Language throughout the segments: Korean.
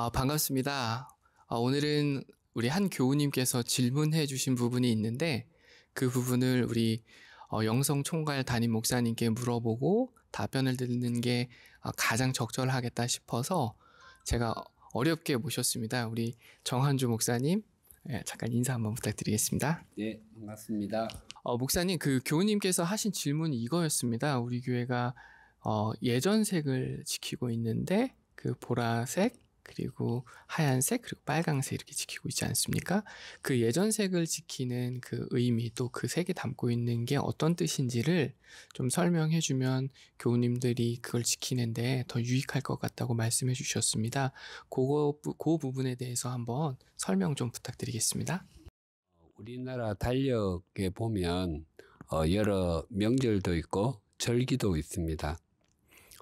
아, 반갑습니다. 아, 오늘은 우리 한 교우님께서 질문해 주신 부분이 있는데 그 부분을 우리 어, 영성 총괄 담임 목사님께 물어보고 답변을 듣는 게 아, 가장 적절하겠다 싶어서 제가 어렵게 모셨습니다. 우리 정한주 목사님, 예, 잠깐 인사 한번 부탁드리겠습니다. 네, 반갑습니다. 어, 목사님, 그 교우님께서 하신 질문이 이거였습니다. 우리 교회가 어, 예전색을 지키고 있는데 그 보라색, 그리고 하얀색 그리고 빨강색 이렇게 지키고 있지 않습니까? 그 예전색을 지키는 그 의미 또 그 색이 담고 있는 게 어떤 뜻인지를 좀 설명해 주면 교우님들이 그걸 지키는데 더 유익할 것 같다고 말씀해 주셨습니다. 그거 그 부분에 대해서 한번 설명 좀 부탁드리겠습니다. 우리나라 달력에 보면 어, 여러 명절도 있고 절기도 있습니다.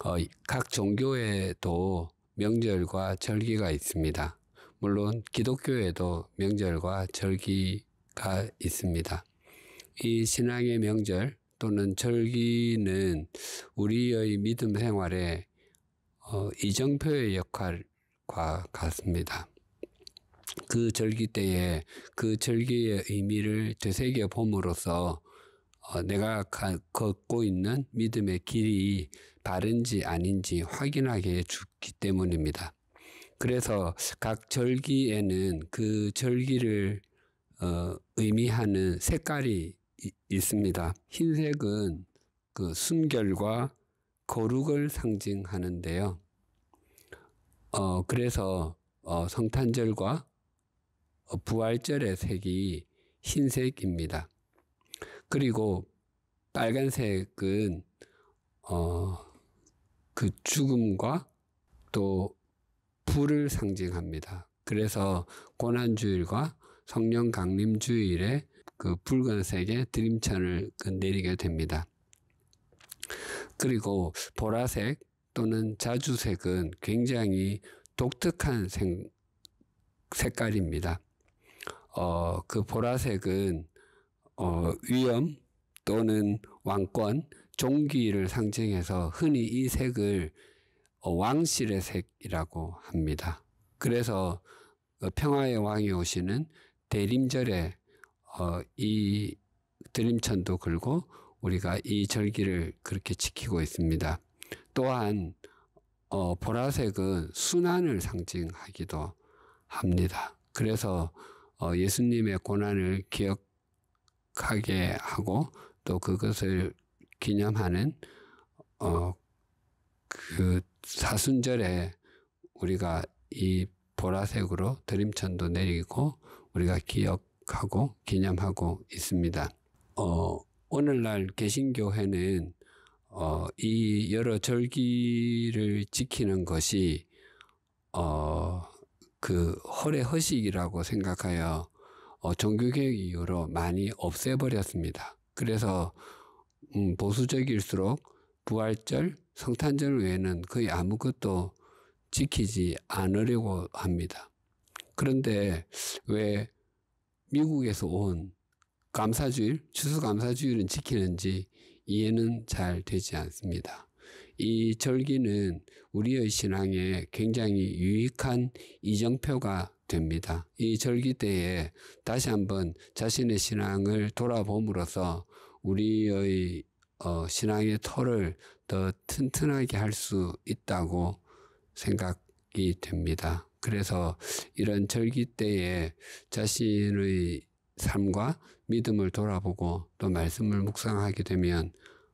어, 각 종교에도 명절과 절기가 있습니다. 물론 기독교에도 명절과 절기가 있습니다. 이 신앙의 명절 또는 절기는 우리의 믿음 생활에 어, 이정표의 역할과 같습니다. 그 절기 때에 그 절기의 의미를 되새겨 봄으로써 어, 내가 걷고 있는 믿음의 길이 바른지 아닌지 확인하게 해주기 때문입니다. 그래서 각 절기에는 그 절기를 어, 의미하는 색깔이 이, 있습니다. 흰색은 그 순결과 거룩을 상징하는데요. 어, 그래서 어, 성탄절과 어, 부활절의 색이 흰색입니다. 그리고 빨간색은 어, 그 죽음과 또 불을 상징합니다. 그래서 고난주일과 성령 강림주일에 그 붉은색의 드림천을 그 내리게 됩니다. 그리고 보라색 또는 자주색은 굉장히 독특한 색, 색깔입니다. 어, 그 보라색은 어, 위엄 또는 왕권, 종기를 상징해서 흔히 이 색을 어, 왕실의 색이라고 합니다. 그래서 어, 평화의 왕이 오시는 대림절에 어, 이 드림천도 걸고 우리가 이 절기를 그렇게 지키고 있습니다. 또한 어, 보라색은 순환을 상징하기도 합니다. 그래서 어, 예수님의 고난을 기억 기억하게 하고 또 그것을 기념하는 어, 그 사순절에 우리가 이 보라색으로 드림천도 내리고 우리가 기억하고 기념하고 있습니다. 어, 오늘날 개신교회는 어, 이 여러 절기를 지키는 것이 어, 그 헐의 허식이라고 생각하여 어, 정규교육 이후로 많이 없애버렸습니다. 그래서 음, 보수적일수록 부활절, 성탄절 외에는 거의 아무것도 지키지 않으려고 합니다. 그런데 왜 미국에서 온 감사주일, 추수감사주일은 지키는지 이해는 잘 되지 않습니다. 이 절기는 우리의 신앙에 굉장히 유익한 이정표가 됩니다. 이 절기 때에 다시 한번 자신의 신앙을 돌아봄으로써 우리의 어, 신앙의 터를 더 튼튼하게 할 수 있다고 생각이 됩니다. 그래서 이런 절기 때에 자신의 삶과 믿음을 돌아보고 또 말씀을 묵상하게 되면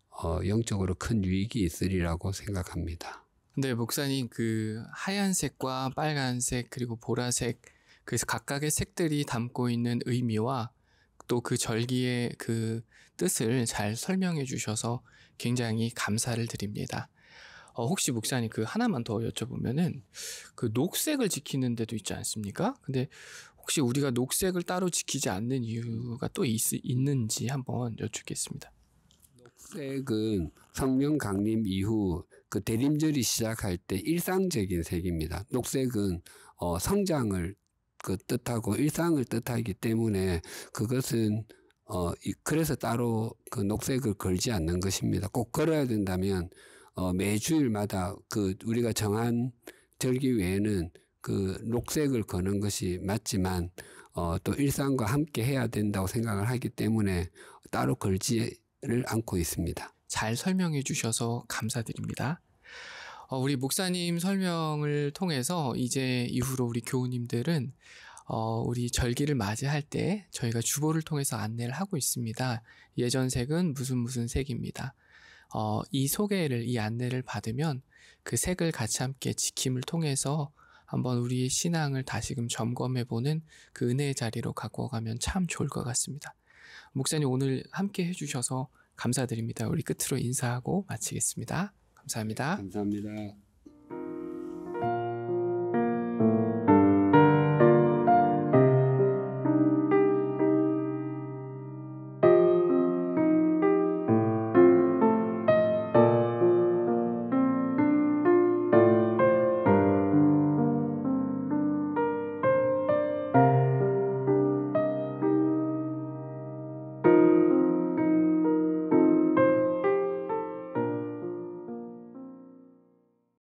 어, 영적으로 큰 유익이 있으리라고 생각합니다. 근데 목사님 그 하얀색과 빨간색 그리고 보라색 그래서 각각의 색들이 담고 있는 의미와 또 그 절기의 그 뜻을 잘 설명해 주셔서 굉장히 감사를 드립니다. 어, 혹시 목사님 그 하나만 더 여쭤보면은 그 녹색을 지키는 데도 있지 않습니까? 근데 혹시 우리가 녹색을 따로 지키지 않는 이유가 또 있, 는지 한번 여쭙겠습니다. 회색은 성령 강림 이후 그 대림절이 시작할 때 일상적인 색입니다. 녹색은 어, 성장을 그 뜻하고 일상을 뜻하기 때문에 그것은 어, 그래서 따로 그 녹색을 걸지 않는 것입니다. 꼭 걸어야 된다면 어, 매주일마다 그 우리가 정한 절기 외에는 그 녹색을 거는 것이 맞지만 어, 또 일상과 함께 해야 된다고 생각을 하기 때문에 따로 걸지 를 안고 있습니다. 잘 설명해 주셔서 감사드립니다. 어, 우리 목사님 설명을 통해서 이제 이후로 우리 교우님들은 어, 우리 절기를 맞이할 때 저희가 주보를 통해서 안내를 하고 있습니다. 예전 색은 무슨 무슨 색입니다. 어, 이 소개를, 이 안내를 받으면 그 색을 같이 함께 지킴을 통해서 한번 우리의 신앙을 다시금 점검해보는 그 은혜의 자리로 갖고 가면 참 좋을 것 같습니다. 목사님 오늘 함께 해주셔서 감사드립니다. 우리 끝으로 인사하고 마치겠습니다. 감사합니다. 네, 감사합니다.